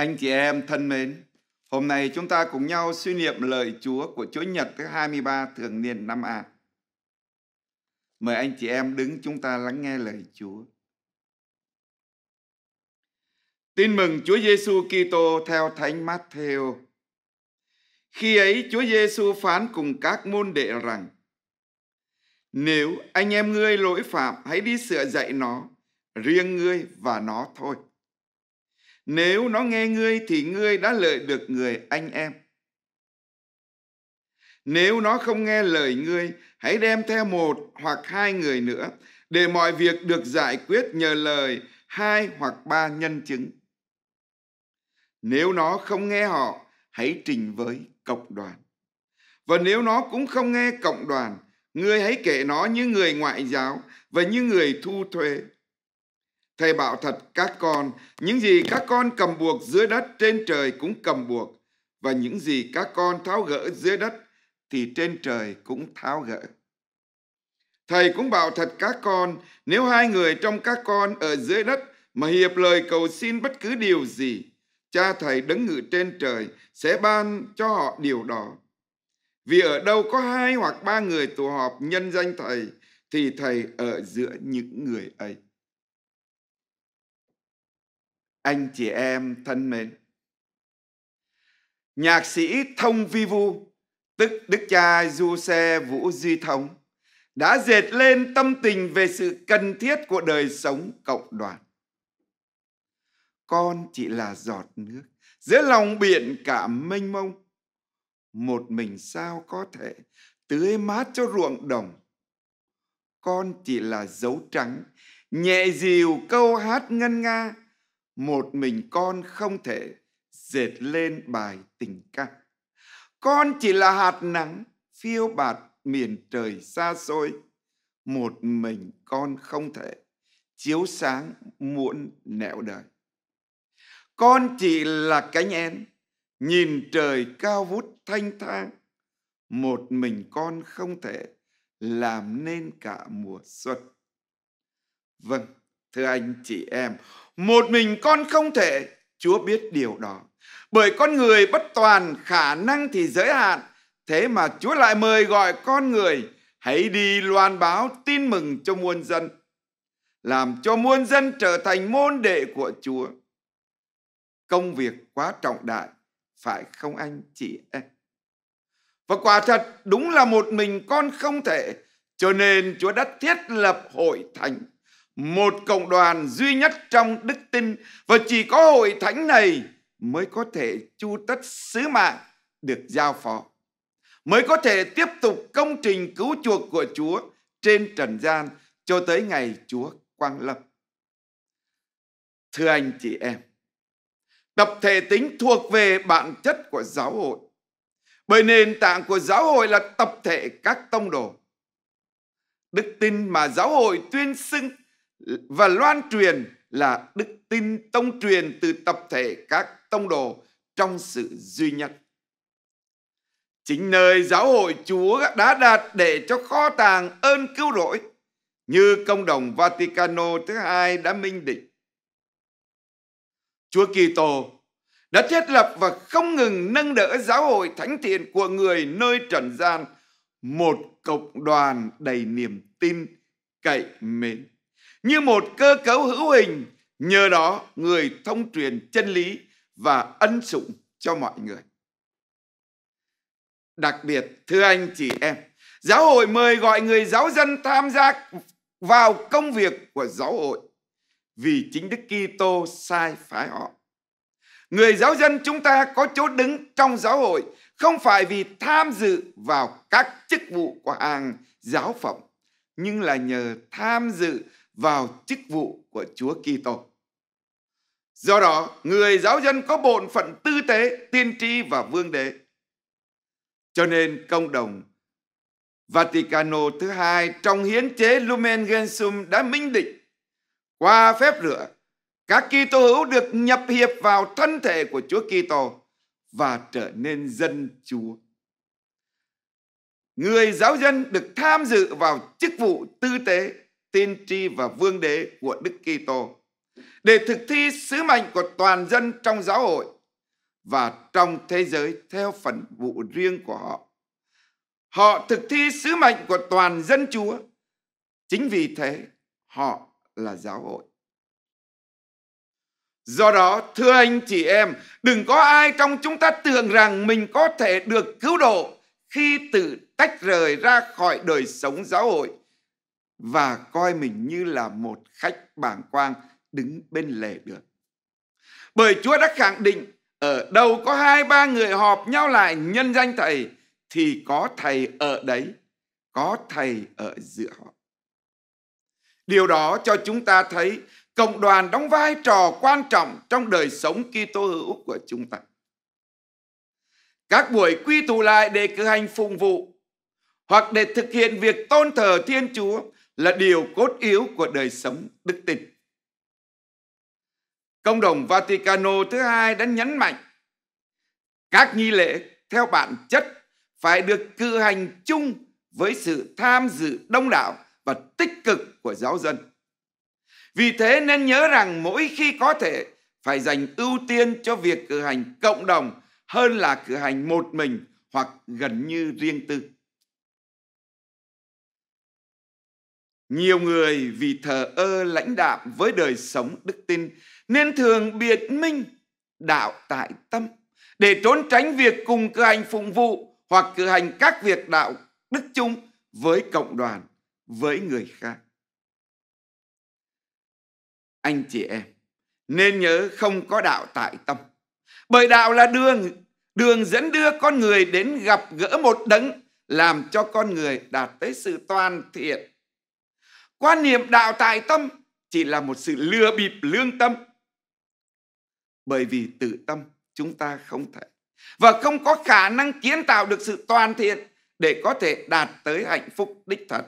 Anh chị em thân mến, hôm nay chúng ta cùng nhau suy niệm lời Chúa của Chúa Nhật thứ 23 thường niên năm A. Mời anh chị em đứng chúng ta lắng nghe lời Chúa. Tin mừng Chúa Giêsu Kitô theo Thánh Matthew. Khi ấy Chúa Giêsu phán cùng các môn đệ rằng: Nếu anh em ngươi lỗi phạm, hãy đi sửa dạy nó, riêng ngươi và nó thôi. Nếu nó nghe ngươi thì ngươi đã lợi được người anh em. Nếu nó không nghe lời ngươi, hãy đem theo một hoặc hai người nữa để mọi việc được giải quyết nhờ lời hai hoặc ba nhân chứng. Nếu nó không nghe họ, hãy trình với cộng đoàn. Và nếu nó cũng không nghe cộng đoàn, ngươi hãy kể nó như người ngoại giáo và như người thu thuế Thầy bảo thật các con, những gì các con cầm buộc dưới đất trên trời cũng cầm buộc, và những gì các con tháo gỡ dưới đất thì trên trời cũng tháo gỡ. Thầy cũng bảo thật các con, nếu hai người trong các con ở dưới đất mà hiệp lời cầu xin bất cứ điều gì, cha thầy đứng ngự trên trời sẽ ban cho họ điều đó. Vì ở đâu có hai hoặc ba người tụ họp nhân danh thầy, thì thầy ở giữa những người ấy anh chị em thân mến. Nhạc sĩ Thông Vi Vu, tức Đức cha Du Xe Vũ Duy Thống, đã dệt lên tâm tình về sự cần thiết của đời sống cộng đoàn. Con chỉ là giọt nước, giữa lòng biển cả mênh mông. Một mình sao có thể tưới mát cho ruộng đồng. Con chỉ là dấu trắng, nhẹ dìu câu hát ngân nga một mình con không thể dệt lên bài tình ca con chỉ là hạt nắng phiêu bạt miền trời xa xôi một mình con không thể chiếu sáng muộn nẻo đời con chỉ là cánh én nhìn trời cao vút thanh thang một mình con không thể làm nên cả mùa xuân vâng Thưa anh chị em, một mình con không thể, Chúa biết điều đó. Bởi con người bất toàn, khả năng thì giới hạn, thế mà Chúa lại mời gọi con người hãy đi loan báo tin mừng cho muôn dân, làm cho muôn dân trở thành môn đệ của Chúa. Công việc quá trọng đại, phải không anh chị em? Và quả thật đúng là một mình con không thể, cho nên Chúa đã thiết lập hội thánh một cộng đoàn duy nhất trong đức tin và chỉ có hội thánh này mới có thể chu tất sứ mạng được giao phó mới có thể tiếp tục công trình cứu chuộc của Chúa trên trần gian cho tới ngày Chúa quang lâm. Thưa anh chị em, tập thể tính thuộc về bản chất của giáo hội. Bởi nền tảng của giáo hội là tập thể các tông đồ. Đức tin mà giáo hội tuyên xưng và loan truyền là đức tin tông truyền từ tập thể các tông đồ trong sự duy nhất. Chính nơi giáo hội Chúa đã đạt để cho kho tàng ơn cứu rỗi như công đồng Vaticano thứ hai đã minh định. Chúa Kitô đã thiết lập và không ngừng nâng đỡ giáo hội thánh thiện của người nơi trần gian một cộng đoàn đầy niềm tin cậy mến như một cơ cấu hữu hình nhờ đó người thông truyền chân lý và ân sủng cho mọi người đặc biệt thưa anh chị em giáo hội mời gọi người giáo dân tham gia vào công việc của giáo hội vì chính Đức Kitô sai phái họ. Người giáo dân chúng ta có chỗ đứng trong giáo hội không phải vì tham dự vào các chức vụ của hàng giáo phẩm nhưng là nhờ tham dự vào chức vụ của Chúa Kitô. Do đó, người giáo dân có bổn phận tư tế, tiên tri và vương đế. Cho nên công đồng Vaticano thứ hai trong hiến chế Lumen Gentium đã minh định qua phép rửa các Kitô hữu được nhập hiệp vào thân thể của Chúa Kitô và trở nên dân Chúa. Người giáo dân được tham dự vào chức vụ tư tế tiên tri và vương đế của Đức Kitô để thực thi sứ mệnh của toàn dân trong giáo hội và trong thế giới theo phần vụ riêng của họ. Họ thực thi sứ mệnh của toàn dân Chúa. Chính vì thế, họ là giáo hội. Do đó, thưa anh chị em, đừng có ai trong chúng ta tưởng rằng mình có thể được cứu độ khi tự tách rời ra khỏi đời sống giáo hội và coi mình như là một khách bảng quang đứng bên lề được. Bởi Chúa đã khẳng định ở đâu có hai ba người họp nhau lại nhân danh Thầy thì có Thầy ở đấy, có Thầy ở giữa họ. Điều đó cho chúng ta thấy cộng đoàn đóng vai trò quan trọng trong đời sống Kitô hữu của chúng ta. Các buổi quy tụ lại để cử hành phụng vụ hoặc để thực hiện việc tôn thờ Thiên Chúa là điều cốt yếu của đời sống đức tin. Công đồng Vaticano thứ hai đã nhấn mạnh các nghi lễ theo bản chất phải được cử hành chung với sự tham dự đông đảo và tích cực của giáo dân. Vì thế nên nhớ rằng mỗi khi có thể phải dành ưu tiên cho việc cử hành cộng đồng hơn là cử hành một mình hoặc gần như riêng tư. Nhiều người vì thờ ơ lãnh đạm với đời sống đức tin nên thường biệt minh đạo tại tâm để trốn tránh việc cùng cử hành phụng vụ hoặc cử hành các việc đạo đức chung với cộng đoàn, với người khác. Anh chị em nên nhớ không có đạo tại tâm. Bởi đạo là đường, đường dẫn đưa con người đến gặp gỡ một đấng làm cho con người đạt tới sự toàn thiện quan niệm đạo tại tâm chỉ là một sự lừa bịp lương tâm bởi vì tự tâm chúng ta không thể và không có khả năng kiến tạo được sự toàn thiện để có thể đạt tới hạnh phúc đích thật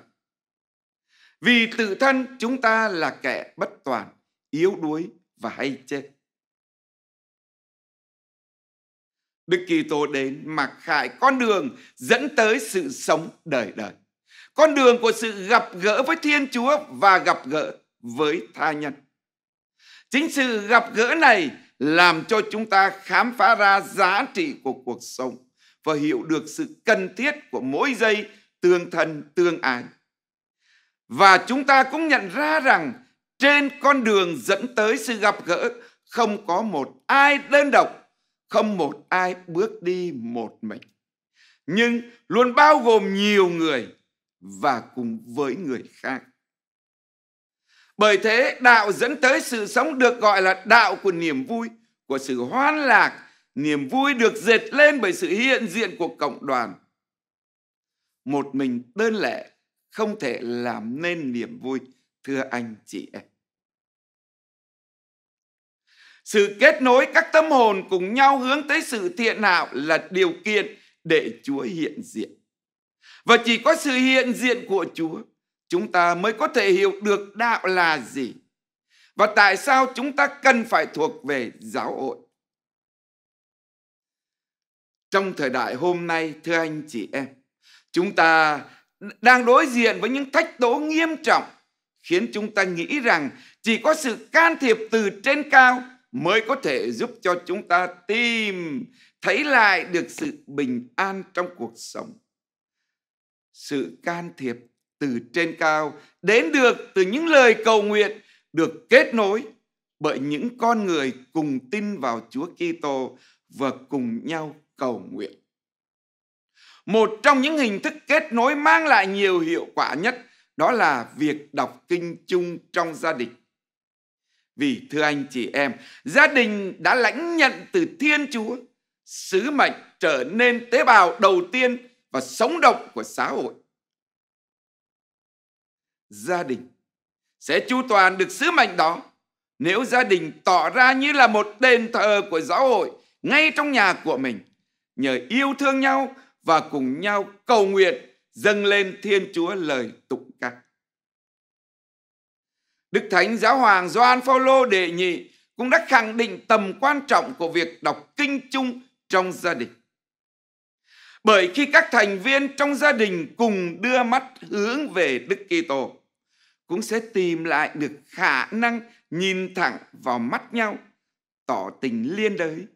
vì tự thân chúng ta là kẻ bất toàn yếu đuối và hay chết Đức Kitô đến mặc khải con đường dẫn tới sự sống đời đời con đường của sự gặp gỡ với Thiên Chúa và gặp gỡ với tha nhân. Chính sự gặp gỡ này làm cho chúng ta khám phá ra giá trị của cuộc sống và hiểu được sự cần thiết của mỗi giây tương thân tương ái. Và chúng ta cũng nhận ra rằng trên con đường dẫn tới sự gặp gỡ không có một ai đơn độc, không một ai bước đi một mình. Nhưng luôn bao gồm nhiều người và cùng với người khác. Bởi thế đạo dẫn tới sự sống được gọi là đạo của niềm vui, của sự hoan lạc, niềm vui được dệt lên bởi sự hiện diện của cộng đoàn. Một mình đơn lẻ không thể làm nên niềm vui, thưa anh chị em. Sự kết nối các tâm hồn cùng nhau hướng tới sự thiện hảo là điều kiện để Chúa hiện diện. Và chỉ có sự hiện diện của Chúa, chúng ta mới có thể hiểu được đạo là gì. Và tại sao chúng ta cần phải thuộc về giáo hội. Trong thời đại hôm nay, thưa anh chị em, chúng ta đang đối diện với những thách đố nghiêm trọng khiến chúng ta nghĩ rằng chỉ có sự can thiệp từ trên cao mới có thể giúp cho chúng ta tìm thấy lại được sự bình an trong cuộc sống sự can thiệp từ trên cao đến được từ những lời cầu nguyện được kết nối bởi những con người cùng tin vào Chúa Kitô và cùng nhau cầu nguyện. Một trong những hình thức kết nối mang lại nhiều hiệu quả nhất đó là việc đọc kinh chung trong gia đình. Vì thưa anh chị em, gia đình đã lãnh nhận từ Thiên Chúa sứ mệnh trở nên tế bào đầu tiên và sống động của xã hội. Gia đình sẽ chu toàn được sứ mệnh đó nếu gia đình tỏ ra như là một đền thờ của giáo hội ngay trong nhà của mình nhờ yêu thương nhau và cùng nhau cầu nguyện dâng lên Thiên Chúa lời tụng ca. Đức Thánh Giáo Hoàng Gioan Phaolô đệ nhị cũng đã khẳng định tầm quan trọng của việc đọc kinh chung trong gia đình bởi khi các thành viên trong gia đình cùng đưa mắt hướng về Đức Kitô cũng sẽ tìm lại được khả năng nhìn thẳng vào mắt nhau, tỏ tình liên đới,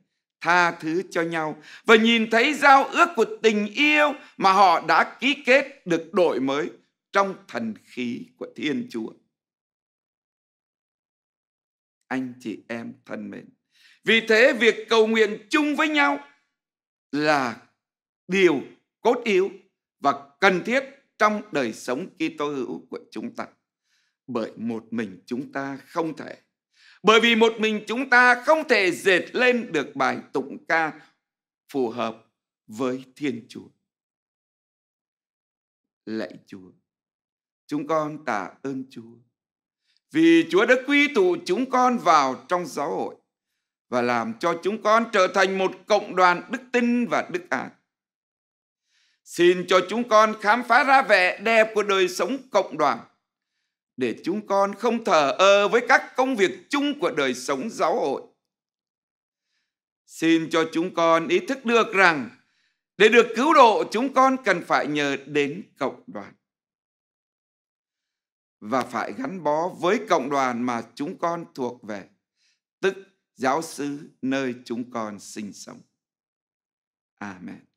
tha thứ cho nhau và nhìn thấy giao ước của tình yêu mà họ đã ký kết được đổi mới trong thần khí của Thiên Chúa. Anh chị em thân mến, vì thế việc cầu nguyện chung với nhau là điều cốt yếu và cần thiết trong đời sống Kitô hữu của chúng ta. Bởi một mình chúng ta không thể. Bởi vì một mình chúng ta không thể dệt lên được bài tụng ca phù hợp với Thiên Chúa. Lạy Chúa, chúng con tạ ơn Chúa vì Chúa đã quy tụ chúng con vào trong giáo hội và làm cho chúng con trở thành một cộng đoàn đức tin và đức ác. Xin cho chúng con khám phá ra vẻ đẹp của đời sống cộng đoàn để chúng con không thờ ơ với các công việc chung của đời sống giáo hội. Xin cho chúng con ý thức được rằng để được cứu độ chúng con cần phải nhờ đến cộng đoàn và phải gắn bó với cộng đoàn mà chúng con thuộc về, tức giáo xứ nơi chúng con sinh sống. Amen.